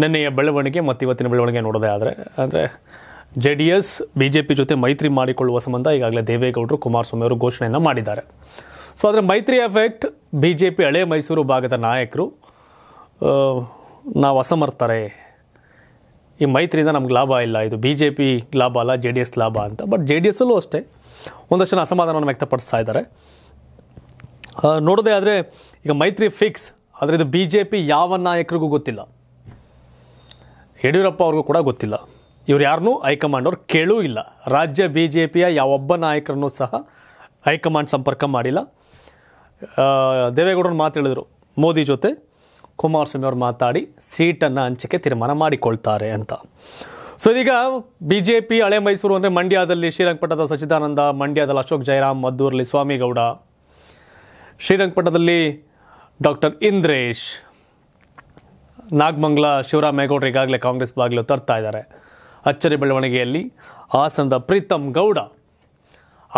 ನಿನ್ನೆಯ ಬೆಳವಣಿಗೆ ಮತ್ತು ಇವತ್ತಿನ ಬೆಳವಣಿಗೆ ನೋಡೋದೇ ಆದರೆ ಅಂದರೆ J D S B J P ಜೊತೆ ಮೈತ್ರಿ ಮಾಡಿಕೊಳ್ಳುವ ಸಂಬಂಧ ಈಗಾಗಲೇ ದೇವೇಗೌಡರು ಕುಮಾರಸ್ವಾಮಿ ಅವರು ಘೋಷಣೆಯನ್ನು ಮಾಡಿದ್ದಾರೆ ಸೊ ಆದರೆ ಮೈತ್ರಿ ಎಫೆಕ್ಟ್ ಬಿ ಜೆ ಪಿ ಹಳೆ ಮೈಸೂರು ಭಾಗದ ನಾಯಕರು ನಾವು ಅಸಮರ್ಥರೆ ಈ ಮೈತ್ರಿಯಿಂದ ನಮ್ಗೆ ಲಾಭ ಇಲ್ಲ ಇದು ಬಿ ಜೆ ಪಿ ಲಾಭ ಅಲ್ಲ ಜೆ ಡಿ ಎಸ್ ಲಾಭ ಅಂತ ಬಟ್ ಜೆ ಡಿ ಎಸ್ಸಲ್ಲೂ ಅಷ್ಟೇ ಒಂದಷ್ಟು ಜನ ಅಸಮಾಧಾನವನ್ನು ವ್ಯಕ್ತಪಡಿಸ್ತಾ ಇದ್ದಾರೆ ನೋಡೋದೇ ಆದರೆ ಈಗ ಮೈತ್ರಿ ಫಿಕ್ಸ್ ಆದರೆ ಇದು ಬಿ ಜೆ ಪಿ ಯಾವ ನಾಯಕರಿಗೂ ಗೊತ್ತಿಲ್ಲ ಯಡಿಯೂರಪ್ಪ ಅವ್ರಿಗೂ ಕೂಡ ಗೊತ್ತಿಲ್ಲ ಇವ್ರು ಯಾರನ್ನೂ ಹೈಕಮಾಂಡ್ ಅವ್ರು ಕೇಳೂ ಇಲ್ಲ ರಾಜ್ಯ ಬಿ ಜೆ ಪಿಯ ಯಾವೊಬ್ಬ ನಾಯಕರನ್ನು ಸಹ ಹೈಕಮಾಂಡ್ ಸಂಪರ್ಕ ಮಾಡಿಲ್ಲ ದೇವೇಗೌಡರು ಮಾತಾಡಿದರು ಮೋದಿ ಜೊತೆ ಕುಮಾರಸ್ವಾಮಿ ಅವರು ಮಾತಾಡಿ ಸೀಟನ್ನು ಹಂಚಿಕೆ ತೀರ್ಮಾನ ಮಾಡಿಕೊಳ್ತಾರೆ ಅಂತ ಸೊ ಇದೀಗ ಬಿ ಜೆ ಪಿ ಹಳೆ ಮೈಸೂರು ಅಂದರೆ ಮಂಡ್ಯದಲ್ಲಿ ಶ್ರೀರಂಗಪಟ್ಟಣದ ಸಚಿದಾನಂದ ಮಂಡ್ಯದಲ್ಲಿ ಅಶೋಕ್ ಜಯರಾಮ್ ಮದ್ದೂರಲ್ಲಿ ಸ್ವಾಮಿಗೌಡ ಶ್ರೀರಂಗಪಟ್ಟಣದಲ್ಲಿ ಡಾಕ್ಟರ್ ಇಂದ್ರೇಶ್ ನಾಗಮಂಗ್ಲ ಶಿವರಾಮೇಗೌಡರು ಈಗಾಗಲೇ ಕಾಂಗ್ರೆಸ್ ಬಾಗಿಲು ತರ್ತಾ ಇದ್ದಾರೆ ಅಚ್ಚರಿ ಬೆಳವಣಿಗೆಯಲ್ಲಿ ಹಾಸನದ ಪ್ರೀತಮ್ ಗೌಡ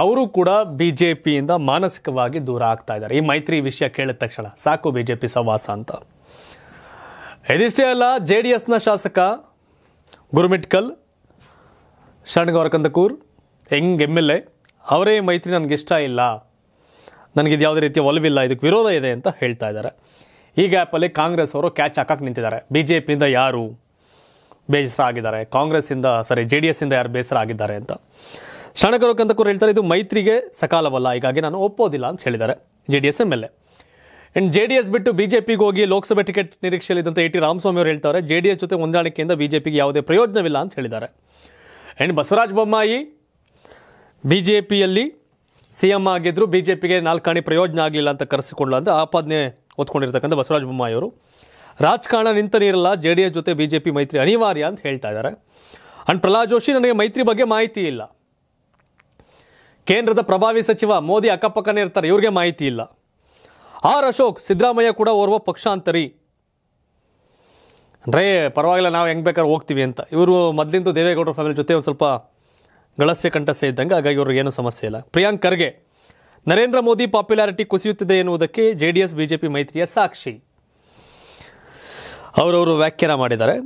ಅವರು ಕೂಡ ಬಿ ಜೆ ಪಿಯಿಂದ ಮಾನಸಿಕವಾಗಿ ದೂರ ಆಗ್ತಾ ಇದ್ದಾರೆ ಈ ಮೈತ್ರಿ ವಿಷಯ ಕೇಳಿದ ತಕ್ಷಣ ಸಾಕು ಬಿ ಜೆ ಪಿ ಸವಾಸ ಅಂತ ಇದಿಷ್ಟೇ ಅಲ್ಲ ಜೆ ಡಿ ಎಸ್ನ ಶಾಸಕ ಗುರುಮಿಟ್ಕಲ್ ಶರಣಗೌರ ಕಂದಕೂರ್ ಹೆಂಗ್ ಎಮ್ ಎಲ್ ಎ ಅವರೇ ಮೈತ್ರಿ ನನಗಿಷ್ಟ ಇಲ್ಲ ನನಗಿದು ಯಾವುದೇ ರೀತಿಯ ಒಲವಿಲ್ಲ ಇದಕ್ಕೆ ವಿರೋಧ ಇದೆ ಅಂತ ಹೇಳ್ತಾ ಇದ್ದಾರೆ ಈ ಗ್ಯಾಪಲ್ಲಿ ಕಾಂಗ್ರೆಸ್ ಅವರು ಕ್ಯಾಚ್ ಹಾಕಕ್ಕೆ ನಿಂತಿದ್ದಾರೆ ಬಿ ಜೆ ಪಿಯಿಂದ ಯಾರು ಬೇಸರ ಆಗಿದ್ದಾರೆ ಕಾಂಗ್ರೆಸ್ಸಿಂದ ಸಾರಿ ಜೆ ಡಿ ಎಸ್ಸಿಂದ ಯಾರು ಬೇಸರ ಆಗಿದ್ದಾರೆ ಅಂತ ಅಂತ ಕೂಡ ಹೇಳ್ತಾರೆ ಇದು ಮೈತ್ರಿಗೆ ಸಕಾಲವಲ್ಲ ಹೀಗಾಗಿ ನಾನು ಒಪ್ಪೋದಿಲ್ಲ ಅಂತ ಹೇಳಿದ್ದಾರೆ J D S M L A and J D S ಬಿಟ್ಟು ಬಿ ಜೆ ಪಿಗೆ ಹೋಗಿ ಲೋಕಸಭೆ ಟಿಕೆಟ್ ನಿರೀಕ್ಷೆಯಲ್ಲಿದ್ದಂತೆ ಎ ಟಿ ರಾಮಸ್ವಾಮಿ ಅವರು ಹೇಳ್ತಾರೆ ಜೆ ಡಿ ಎಸ್ ಜೊತೆ ಹೊಂದಾಣಿಕೆಯಿಂದ ಬಿ ಜೆ ಪಿಗೆ ಯಾವುದೇ ಪ್ರಯೋಜನವಿಲ್ಲ ಅಂತ ಹೇಳಿದ್ದಾರೆ and Basavaraj Bommai B J ಪಿಯಲ್ಲಿ ಸಿ ಎಂ ಆಗಿದ್ದರು ಬಿ ಜೆ ಪಿಗೆ ನಾಲ್ಕಾಣಿ ಪ್ರಯೋಜನ ಆಗಲಿಲ್ಲ ಅಂತ ಕರೆಸಿಕೊಂಡ್ಲ ಅಂದರೆ ಆಪಾದನೆ ಒತ್ಕೊಂಡಿರ್ತಕ್ಕಂಥ ಬಸವರಾಜ ಅವರು ರಾಜಕಾರಣ ನಿಂತ ನೀರಲ್ಲ ಜೆ ಡಿ ಎಸ್ ಜೊತೆ ಬಿ ಜೆ ಪಿ ಮೈತ್ರಿ ಅನಿವಾರ್ಯ ಅಂತ ಹೇಳ್ತಾ ಇದ್ದಾರೆ ಅಂಡ್ ಪ್ರಹ್ಲಾದ್ ಜೋಶಿ ನನಗೆ ಮೈತ್ರಿ ಬಗ್ಗೆ ಮಾಹಿತಿ ಇಲ್ಲ ಕೇಂದ್ರದ ಪ್ರಭಾವಿ ಸಚಿವ ಮೋದಿ ಅಕ್ಕಪಕ್ಕನೇ ಇರ್ತಾರೆ ಇವ್ರಿಗೆ ಮಾಹಿತಿ ಇಲ್ಲ ಆರ್ ಅಶೋಕ್ ಸಿದ್ದರಾಮಯ್ಯ ಕೂಡ ಓರ್ವ ಪಕ್ಷಾಂತರಿ ಅಂದರೆ ಪರವಾಗಿಲ್ಲ ನಾವು ಹೆಂಗೆ ಬೇಕಾದ್ರೆ ಹೋಗ್ತೀವಿ ಅಂತ ಇವರು ಮೊದಲಿಂದು ದೇವೇಗೌಡರ ಫ್ಯಾಮಿಲಿ ಜೊತೆ ಒಂದು ಸ್ವಲ್ಪ ಗಳಸ್ಯ ಕಂಠಸ ಇದ್ದಂಗೆ ಹಾಗಾಗಿ ಇವ್ರಿಗೆ ಏನೂ ಸಮಸ್ಯೆ ಇಲ್ಲ ಪ್ರಿಯಾಂಕ್ ಖರ್ಗೆ ನರೇಂದ್ರ ಮೋದಿ ಪಾಪ್ಯುಲಾರಿಟಿ ಕುಸಿಯುತ್ತಿದೆ ಎನ್ನುವುದಕ್ಕೆ ಜೆಡಿಎಸ್ ಬಿಜೆಪಿ ಮೈತ್ರಿಯ ಸಾಕ್ಷಿ ಅವರವರು ವ್ಯಾಖ್ಯಾನ ಮಾಡಿದ್ದಾರೆ